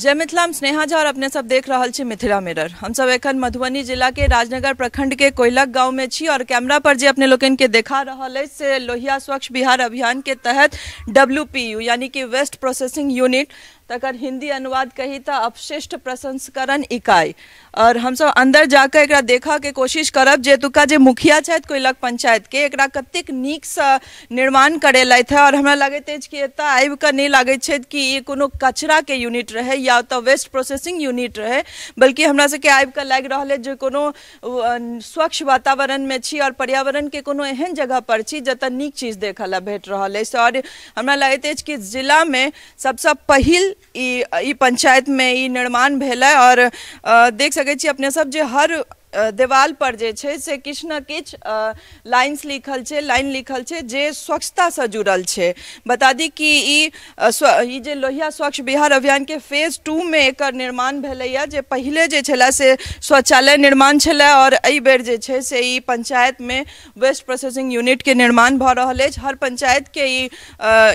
जय मिथिला हम स्नेहा झा और अपने सब देख रहा मिथिला मिरर हम सब एखन मधुबनी जिला के राजनगर प्रखंड के कोयलक गांव में छी और कैमरा पर जे अपने लोग के देखा रहा से लोहिया स्वच्छ बिहार अभियान के तहत डब्ल्यू यानी कि वेस्ट प्रोसेसिंग यूनिट तकर हिंदी अनुवाद कही था अपशिष्ट प्रसंस्करण इकाई और हम सब अंदर जाकर एक देखा के कोशिश करब जे एतुका जो मुखिया छथि कोयलक पंचायत के एक कतिक निक से निर्माण करेल है और हमें लगैत कि एतय आबि लगे नहि कि ये कोनो कचरा के यूनिट रहे या तो वेस्ट प्रोसेसिंग यूनिट रहे बल्कि हमरा सबके आबि लग रहा जो कोनो स्वच्छ वातावरण में छी और पर्यावरण के कोनो एहन जगह पर छी जत नीक चीज देखे ला भेट रहा है और हमें लगैत कि जिला में सबसे पहल पंचायत में निर्माण भेल और देख सकै अपने सब जे हर देवाल पर कि से लाइन्स लिखल छै लाइन लिखल जो जे से जुड़ल है बता दी कि जे लोहिया स्वच्छ बिहार अभियान के फेज टू में एक निर्माण भले जे जे से शौचालय निर्माण छे और अबेर बेर से पंचायत में वेस्ट प्रोसेसिंग यूनिट के निर्माण भ रहा है हर पंचायत ई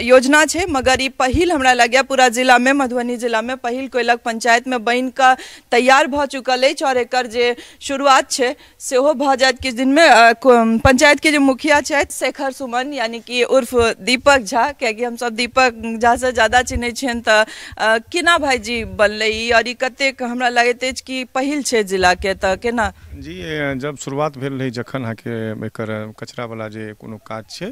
योजना है मगर ई पहल हमरा लगे पूरा में मधुबनी में पहल कोयलक पंचायत में बनकर तैयार भ चुकल और एक शुरू शुरुआत है से सेहो भऽ दिन में पंचायत के जो मुखिया छथि शेखर सुमन यानी कि उर्फ दीपक झा क्या कि हम सब दीपक झा से ज्यादा चिन्ह छियनि तऽ केना भाई जी बनल और कतेक हमरा लगत अछि कि पहिल छै जिलाके तऽ केना जी जब शुरुआत भेल रहै जखन के एकर कचरावला जे कोनो काज छै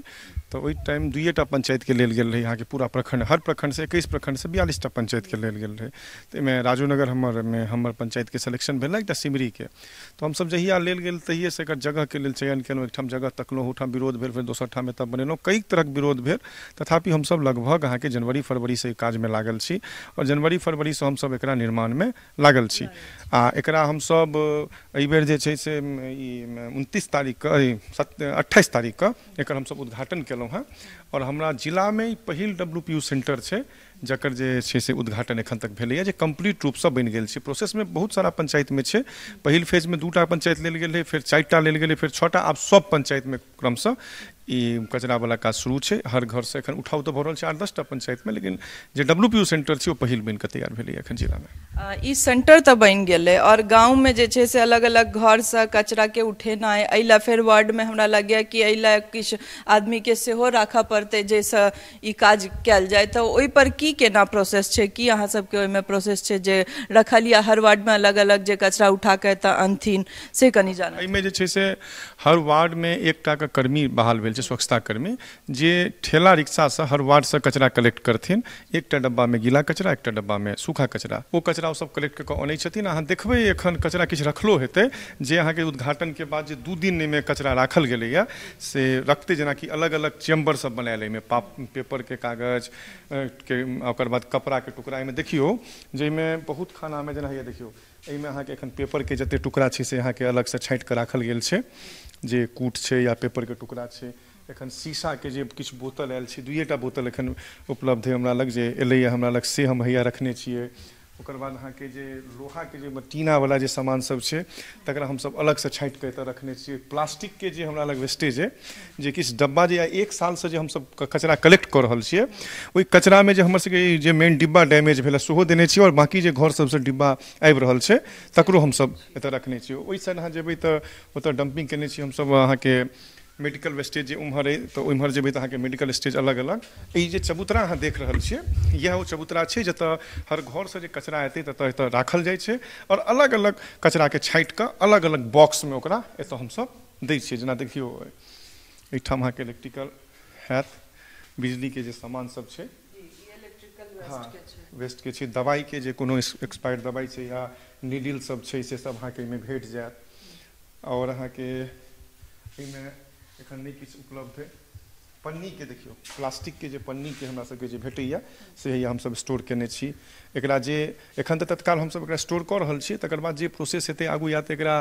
तो वही टाइम दुए टा पंचायत के लेल गेल रही अहाँ के पूरा प्रखंड हर प्रखंड से इक्कीस प्रखंड से बयालीस टा पंचायत के लेल गेल रहै ताहिमे राजू नगर हमर हमर के सिलेक्शन भेल सिमरी के तो तो सब जहिया लेल गेल से एकर के लेल चयन केलहुँ एकठाम जगह तकलहुँ ओहिठाम विरोध भेल फेर दोसर ठाम एतय बनेलहुँ कई तरहक विरोध भेल तथापि सब लगभग अहाँके जनवरी फरवरीसँ ई काजमे लागल छी आओर जनवरी फरवरीसँ हमसभ एकरा निर्माणमे लागल छी आ एकरा हमसभ एहिबेर जे छै से ई उनतीस तारीखके सत अट्ठाइस तारीखके एकर हमसभ उद्घाटन केलहुँ हेँ आओर हमरा जिलामे ई पहिल डब्ल्यू सेन्टर छै जकर जे से उद्घाटन एखन तक भेलैए जे कम्प्लीट से बन गेल छै में बहुत सारा पंचायत में छै पहिल में दूटा पंचायत लेल गेल फिर फेर चारिटा लेल गेलै पंचायत में आब सभ ई वाला काज शुरू है हर घर से अखन उठाउ तो भर रहा है आठ दस टा पंचायत में लेकिन जो डब्ल्यू पी यू सेंटर छै पहल पहिल बनि कऽ तैयार भेलैए एखन जिलामे ई सेन्टर तऽ बनि गेलै आओर गाँवमे जे से अलग अलग घर से कचरा के उठेना है अला फिर वार्ड में हमरा लगे कि अला लए आदमी के सेहो राखय पड़तै जाहिसँ ई काज कल जाए तो वही पर की केना प्रोसेस छै की अहाँसभके ओहिमे प्रोसेस छै जे रखल या हर वार्ड में अलग अलग जे कचरा उठा के एतय अनथिन से कनी जाना एहिमे जे से हर वार्ड वार्डमे एकटाके कर्मी बहाल भेल छै स्वच्छताकर्मी जे ठेला से हर से कचरा कलेक्ट करथिन डब्बा में गीला कचरा एक डब्बा में सूखा कचरा वो कचरा सब कलेक्ट कऽ कऽ अहाँ एखन कचरा कि रखलो हेतै जे उद्घाटन के बाद जो दू में कचरा राखल गए से रखते जेनाकि अलग अलग चेम्बर सब पाप पेपर के कागज के और बाद के टुकड़ा एहिमे देखियो जाहिमे बहुत खानामे जेना होइए देखियौ एहिमे अखन पेपर के जतेक टुकड़ा छै से अलग से छाँटि के राखल गया जे कूट है या पेपर के टुकड़ा है एखन शीशा के कि बोतल आयल दुएटा बोतल एखन उपलब्ध है हमरा लग जे एलैए हमरा लग से हम हैया रखने छियै ओकर बाद अहाँके जे लोहाके जे टीनावला जे सामानसभ छै तकरा हमसभ अलगसँ छाँटि कऽ एतय रखने छियै प्लास्टिकके जे हमरा लग वेस्टेज है जे किस डब्बा जे एक साल से जे सब कचरा कलेक्ट कऽ रहल छियै ओहि में जे हमरसभके जे मेन डिब्बा डैमेज भेल सेहो देने छियै और बाकी जे घर से डिब्बा आबि रहल छे तकरो हम सब एतय रखने ओहि ओहिसँ अहाँ जेबै तऽ ओतय डम्पिंग कयने छियै हमसभ अहाँके मेडिकल वेस्टेज उम्हर अइ तो उम्हर जब तऽ मेडिकल स्टेज अलग अलग ये चबूतरा अं देख रहा है यह चबूतरा है जत हर घर से कचरा एत राखल जाए और अलग अलग कचराके के छाटिक अलग अलग में ओकरा एतऽ हमसब दै छियै जेना देखियौ एहिठाम अहाँके इलेक्ट्रिकल हैत बिजली के सामान सब है हाँ वेस्टके छै दवाई के कोनो एक्सपायर्ड दवाइ या नीडिल सब छै से सब अहाँके भेट जाए और अहाँके एखन नहीं किछु उपलब्ध अइ पन्नीके के प्लास्टिकके जे के हमरा सभके जे भेटैए से हैया हमसभ स्टोर केने छी एकरा जे एखन तऽ तत्काल सब एकरा स्टोर कर रहल छी तकर बाद जे प्रोसेस हेते आगू या तऽ एकरा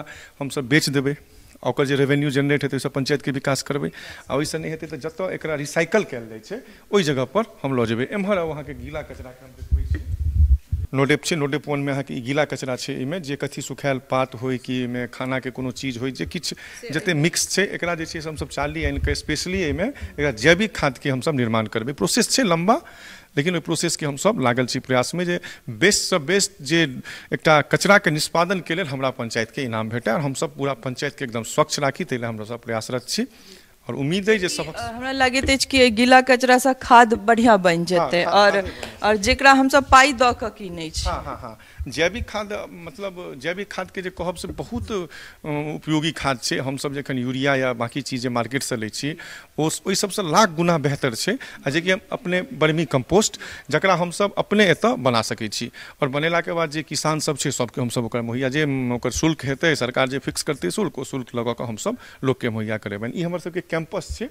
सब बेच देबे और ओकर जे रेवेन्यू जनरेट हेतै पंचायत के विकास करबै आ ओहिसँ नहीं हेतै तऽ जत एकरा रिसाइकल कयल जाइत छै जगह पर हम लऽ जेबै एम्हर आब के गीला के हम देखबै छी नोडेप छै नोडेप वन में ई गीला कचरा छे एहिमे जे कथी सुखायल पात हो कि खाना के कोनो चीज हो जे किछ जते मिक्स छे एकरा जे छे हम सब चाली आनि के स्पेशली एहिमे एकरा जैविक हम सब निर्माण करबे प्रोसेस छे लम्बा लेकिन ओहि हम सब लागल छी में जे से बेस्ट जे एकटा के लिए लेल हमरा के इनाम और हम सब पूरा पंचायत के एकदम स्वच्छ राखी ताहि लेल सब प्रयासरत छी और उम्मीद है जे सबक हमरा कि गीला कचरा से खाद बढ़िया बन जाते हाँ, और और जरा हम सब पाई दी नहीं हाँ हाँ हाँ जैविक खाद मतलब जैविक खाद के कहब से बहुत उपयोगी खाद है हम सब जखन यूरिया या बाकी चीज मार्केट से लै ओ ओहि लाख गुना बेहतर है आज कि अपने बर्मी कंपोस्ट जरा हम सब अपने एत बना सकै छी और बनेला के बाद जे किसान सब छै सबके हम सब मुहैया जे ओकर शुल्क हेतै सरकार जे फिक्स करते शुल्क ओ शुल्क लगा हम सब के मुहैया करेबन ई हमर सबके કેમ્પસ છે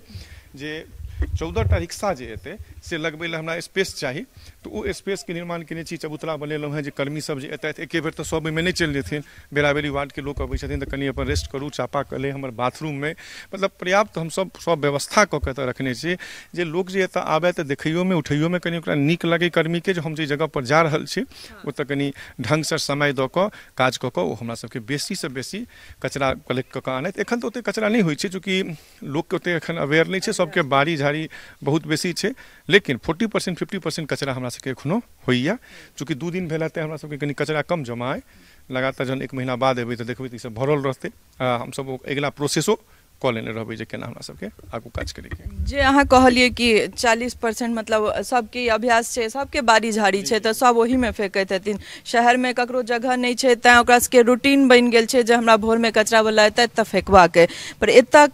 જે चौदह टा रिक्शा जे एतै से लगबै लए हमरा स्पेस चाही तऽ तो ओ के निर्माण केने छी चबूतरा बनेलहुँ हेँ जे सब जे एतथि एके बेर तऽ सब ओहिमे नहि चलि जेथिन बेरा बेरी वार्डके लोक अबै छथिन तऽ कनि अपन रेस्ट करू चापा हमारे हमर में मतलब पर्याप्त हम सब सब व्यवस्था कऽ कऽ तऽ रखने छी जे लोक जे एतय आबय तऽ देखैयोमे उठैयोमे कनि ओकरा नीक लागै जे हम जगह पर जा रहल छी ओतय कनि ढङ्गसँ समय दऽ कऽ काज कऽ कऽ ओ हमरा बेसी कचरा कलेक्ट कऽ कऽ एखन तऽ कचरा नहि होइ छै चूँकि लोकके ओतेक एखन अवेयर नहि छै सबके बाड़ी झाड़ी जानकारी बहुत बेसी है लेकिन फोर्टी परसेंट फिफ्टी परसेंट कचरा हमरा सबके एखनो होइए चूँकि दू दिन भेल हेतै हमरा सबके कनि कचरा कम जमा अइ लगातार जहन एक महीना बाद एबै तऽ देखबै तऽ ईसभ भरल रहतै आ हमसभ अगिला प्रोसेसो लेने रहबै जे केना हमरा सबके आगू काज करैके जे अहाँ कहलियै कि चालीस परसेंट मतलब सबके अभ्यास छै सबके बाड़ी झाड़ी छै तऽ सब ओहीमे फेंकैत हेथिन शहरमे ककरो जगह नहि छै तेँ ओकरा सबके रूटीन बनि गेल छै जे हमरा कचरा कचरावला एतै तऽ फेंकबाक पर एतय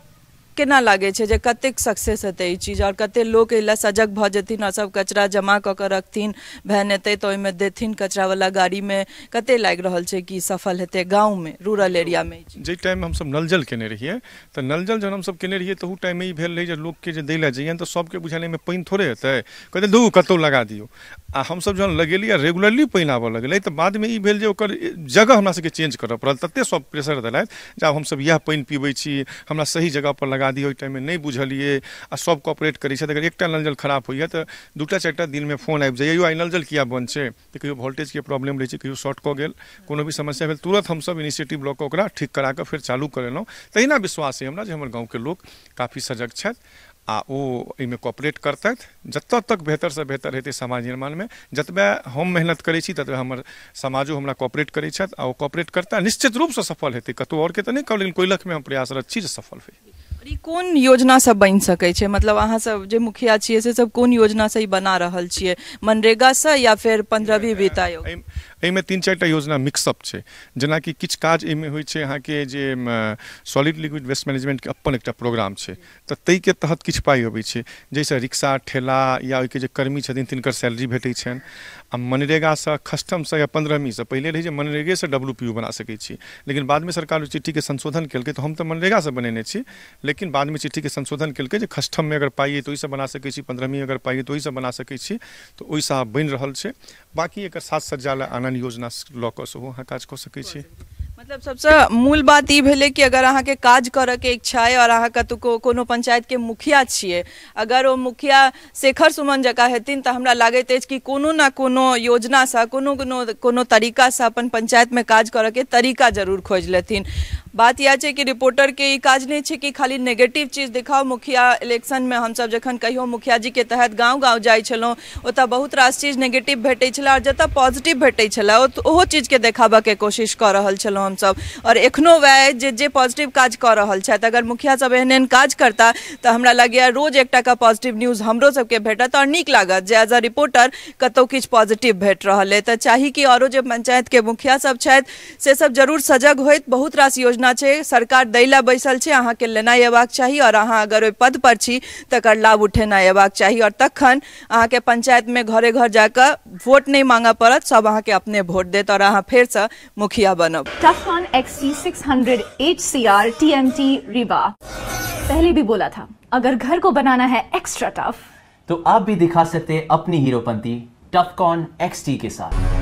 केना लागे छे जे कतेक सक्सेस हेते ई चीज और कते लोग एहि लए सजग भऽ जेथिन आओर सब कचरा जमा कऽ कऽ रखथिन भेन हेते तऽ ओहिमे देथिन कचरा वाला गाड़ी में कते लागि रहल छै कि सफल हेते हेतै में रूरल एरिया में जे टाइम हम सब नल जल केने रहिए तऽ नल जल जहन सब केने रहिए रहियै तहू टाइम ई भेल रहै जे के जे दै लए जइयनि तऽ के बुझाने में पानि थोड़े हेतै कते दू कतहु लगा दियो आ हम हमसभ जहन आ रेगुलरली पानि आबऽ लगलै तऽ में ई भेल जे ओकर जगह हमरा सभके चेंज करऽ पड़ल तते सब प्रेशर देलथि जे आब सब इएह पानि पीबै छी हमरा सही जगह पर लगा ओ टाइम में नहीं बुझलिए आ सब कॉपरेट करे अगर एक नल जल खराब हो तऽ दूटा दिन में फोन आबि जाइए यो आई नल जल किया बंद है कहो वोल्टेज के प्रॉब्लम रहै कहो शॉर्ट कह गेल को भी समस्या भेल हम सब इनिशिएटिव लॉक कऽ ठीक करा कऽ फिर चालू करेलो तहिना विश्वास है हमारा हमारे गाँव के लोग काफी सजग छथि आ ओ में कॉपरेट करते जत तक बेहतर से बेहतर हेतु समाज निर्माण में जतबे हम मेहनत करे छी ततबे हमर समाजो हमरा कॉपरेट करे आ कॉपरेट करता निश्चित रूप से सफल हेतै और के तो नहीं कहब लेकिन में हम प्रयासरत छी जे सफल हो कौन योजना सब बन सकते मतलब मतलब सब जो मुखिया छे से सब योजना से ही बना रहल मनरेगा से या फिर पंद्रहवीं वित्त आयोग एहिमे तीन चार योजना मिक्सअप छै कि किछु काज एहिमे होइ जे सॉलिड लिक्विड वेस्ट मैनेजमेंट के अपन एक प्रोग्राम है तई के तहत कि पाई अबै छै जैसे रिक्शा ठेला या जे कर्मी छथिन तिनकर सैलरी भेटै छनि आ मनरेगा कस्टम से या से पहले रहै मनरेगे से डब्ल्यू पी बना सकै लेकिन लेकिन में सरकार चिट्ठी के संशोधन केलकै तो हम तो मनरेगा से बनेने छी लेकिन चिट्ठी के संशोधन केलकै कस्टम में अगर पाइए तो ओहिसँ बना सकै पंद्रहवीं अगर पाइए तो ओहिसँ बना सकै तो तऽ से बन रहा है बाकी एक साज सज्जा आनंद योजना लॉ कर सो अं काज कह सकै मतलब सबसे मूल बात ये भले कि अगर अहाँ के काज कर के इच्छा है और अहाँ कतुको कोनो पंचायत के मुखिया छे अगर वो मुखिया शेखर सुमन जकाँ हेथिन तो हमरा लागैत अछि कि कोनो ना कोनो योजनासँ कोनो कोनो कोनो तरीकासँ अपन में काज के तरीका जरूर खोज लेथिन बात यह है कि रिपोर्टर के काज नहीं है कि खाली नेगेटिव चीज दिखाओ मुखिया इलेक्शन में हम सब जखन कहियो मुखिया जी के तहत गांव गांव जाए ओत बहुत रास चीज नेगेटिव भेटे और जत पॉजिटिव भेटे ओहो चीज के देखा के कोशिश कर रहा हम सब और एखनो वह जे जे पॉजिटिव काज कर रहा अगर मुखिया सब एहन एहन काज करता तो हमरा लगे रोज एक का पॉजिटिव न्यूज हमरो सबके भेटत और निक लागत जे एज अ रिपोर्टर कतौ कि पॉजिटिव भेट रहा है तो चाहिए कि और पंचायत के मुखिया सब से सब जरूर सजग होत बहुत रास योजना योजना छे सरकार दै लए बैसल अहाँ के लेना अबाक चाही और अहाँ अगर ओहि पद पर छी तकर लाभ उठेना अबाक चाही और तखन अहाँ के पंचायत में घरे घर जाकर वोट नहीं मांगा पड़त सब अहाँ के अपने वोट देत और अहाँ फिर से मुखिया बनब tough on XT 600 HCR TMT Rewa पहले भी बोला था अगर घर को बनाना है एक्स्ट्रा टफ तो आप भी दिखा सकते हैं अपनी हीरोपंती टफकॉन एक्सटी के साथ